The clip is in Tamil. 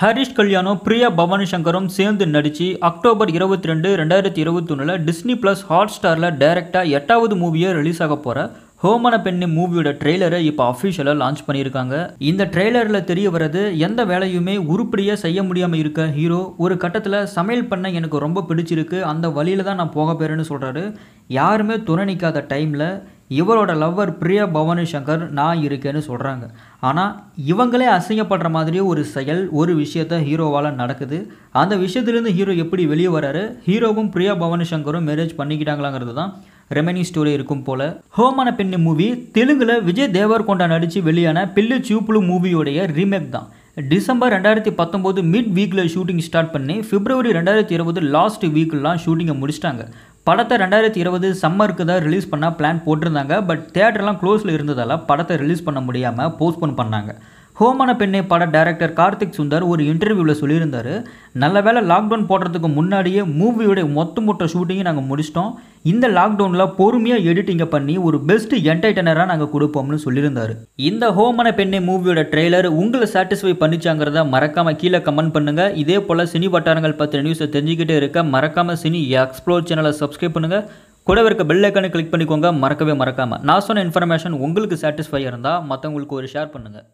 ஹரிஷ் கல்யாணம் பிரியா பவானி சங்கரும் சேர்ந்து நடித்து அக்டோபர் இருபத்தி ரெண்டு ரெண்டாயிரத்தி இருபத்தி ஒன்றில் டிஸ்னி ப்ளஸ் ஹாட் ஸ்டாரில் டைரெக்டாக எட்டாவது மூவியை ரிலீஸ் ஆக போகிற ஹோமன பெண்ணு மூவியோட ட்ரெய்லரை இப்போ அஃபிஷியலாக லான்ச் பண்ணியிருக்காங்க இந்த ட்ரெய்லரில் தெரிய வர்றது எந்த வேலையுமே உருப்படியாக செய்ய முடியாமல் இருக்க ஹீரோ ஒரு கட்டத்தில் சமையல் பண்ண எனக்கு ரொம்ப பிடிச்சிருக்கு அந்த வழியில் தான் நான் போக போகிறேன்னு சொல்கிறாரு யாருமே துணை நிற்காத டைமில் இவரோட லவ்வர் பிரிய பவானி சங்கர் நான் இருக்கேன்னு சொல்கிறாங்க ஆனால் இவங்களே அசிங்கப்படுற மாதிரியே ஒரு செயல் ஒரு விஷயத்த ஹீரோவால் நடக்குது அந்த விஷயத்துலேருந்து ஹீரோ எப்படி வெளியே வராரு ஹீரோவும் பிரியா பவானி சங்கரும் மேரேஜ் பண்ணிக்கிட்டாங்களாங்கிறது தான் ரெமனி ஸ்டோரி இருக்கும் போல் ஹோமான பெண்ணு மூவி தெலுங்கில் விஜய் தேவர் கொண்டா நடித்து வெளியான பில்லு சூப்புலு மூவியோடைய ரீமேக் தான் டிசம்பர் ரெண்டாயிரத்தி பத்தொம்போது மிட் வீக்கில் ஷூட்டிங் ஸ்டார்ட் பண்ணி பிப்ரவரி ரெண்டாயிரத்தி இருபது லாஸ்ட் வீக்கெலாம் ஷூட்டிங்கை முடிச்சிட்டாங்க படத்தை ரெண்டாயிரத்தி இருபது சம்மருக்கு தான் ரிலீஸ் பண்ண பிளான் போட்டிருந்தாங்க பட் தேட்டர்லாம் க்ளோஸில் இருந்ததால் படத்தை ரிலீஸ் பண்ண முடியாமல் போஸ்ட்போன் பண்ணாங்க ஹோமான பெண்ணை பட டைரக்டர் கார்த்திக் சுந்தர் ஒரு இன்டர்வியூவில் சொல்லியிருந்தார் நல்ல வேலை லாக்டவுன் போடுறதுக்கு முன்னாடியே மூவியோடைய மொத்த மொத்த ஷூட்டிங்கை நாங்கள் முடிச்சிட்டோம் இந்த லாக்டவுனில் பொறுமையாக எடிட்டிங்கை பண்ணி ஒரு பெஸ்ட் என்டர்டைனராக நாங்கள் கொடுப்போம்னு சொல்லியிருந்தார் இந்த ஹோமான பெண்ணை மூவியோட ட்ரெய்லர் உங்களை சாட்டிஸ்ஃபை பண்ணிச்சாங்கிறத மறக்காமல் கீழே கமெண்ட் பண்ணுங்கள் இதே போல் சினி வட்டாரங்கள் பற்றின நியூஸை தெரிஞ்சுக்கிட்டே இருக்க மறக்காமல் சினி எக்ஸ்ப்ளோர் சேனலை சப்ஸ்கிரைப் பண்ணுங்கள் கூடவே இருக்க பெல் ஐக்கானை கிளிக் பண்ணிக்கோங்க மறக்கவே மறக்காமல் நான் சொன்ன இன்ஃபர்மேஷன் உங்களுக்கு சாட்டிஸ்ஃபை இருந்தால் மற்றவங்களுக்கு ஒரு ஷேர் பண்ணுங்கள்